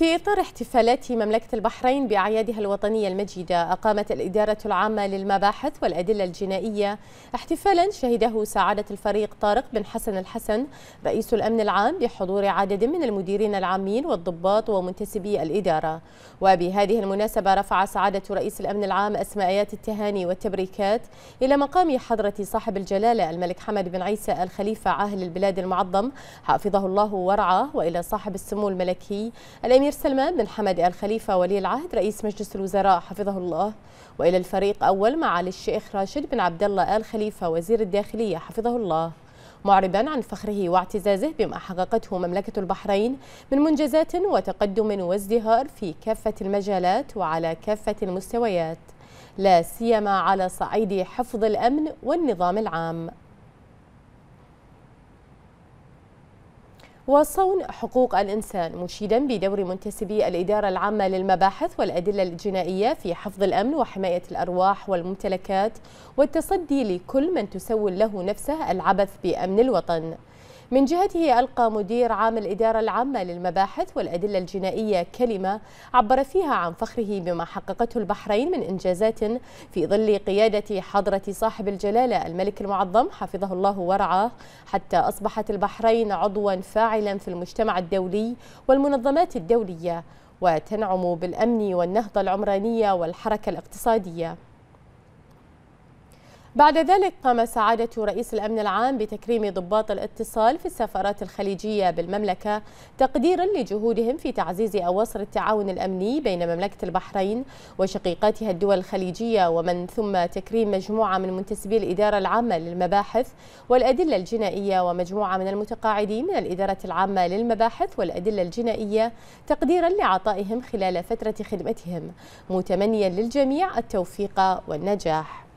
في إطار احتفالات مملكة البحرين بأعيادها الوطنية المجيدة أقامت الإدارة العامة للمباحث والأدلة الجنائية احتفالا شهده سعادة الفريق طارق بن حسن الحسن رئيس الأمن العام بحضور عدد من المديرين العامين والضباط ومنتسبي الإدارة وبهذه المناسبة رفع سعادة رئيس الأمن العام أسماءات التهاني والتبريكات إلى مقام حضرة صاحب الجلالة الملك حمد بن عيسى الخليفة عاهل البلاد المعظم حافظه الله ورعاه وإلى صاحب السمو الملكي الأمير الأمير سلمان بن حمد آل خليفة ولي العهد رئيس مجلس الوزراء حفظه الله وإلى الفريق أول معالي الشيخ راشد بن عبد الله آل خليفة وزير الداخلية حفظه الله معربا عن فخره واعتزازه بما حققته مملكة البحرين من منجزات وتقدم وازدهار في كافة المجالات وعلى كافة المستويات لا سيما على صعيد حفظ الأمن والنظام العام وصون حقوق الإنسان مشيدا بدور منتسبي الإدارة العامة للمباحث والأدلة الجنائية في حفظ الأمن وحماية الأرواح والممتلكات والتصدي لكل من تسول له نفسه العبث بأمن الوطن من جهته ألقى مدير عام الإدارة العامة للمباحث والأدلة الجنائية كلمة عبر فيها عن فخره بما حققته البحرين من إنجازات في ظل قيادة حضرة صاحب الجلالة الملك المعظم حفظه الله ورعاه حتى أصبحت البحرين عضوا فاعلا في المجتمع الدولي والمنظمات الدولية وتنعم بالأمن والنهضة العمرانية والحركة الاقتصادية بعد ذلك قام سعادة رئيس الأمن العام بتكريم ضباط الاتصال في السفارات الخليجية بالمملكة تقديرا لجهودهم في تعزيز أواصر التعاون الأمني بين مملكة البحرين وشقيقاتها الدول الخليجية ومن ثم تكريم مجموعة من منتسبي الإدارة العامة للمباحث والأدلة الجنائية ومجموعة من المتقاعدين من الإدارة العامة للمباحث والأدلة الجنائية تقديرا لعطائهم خلال فترة خدمتهم متمنيا للجميع التوفيق والنجاح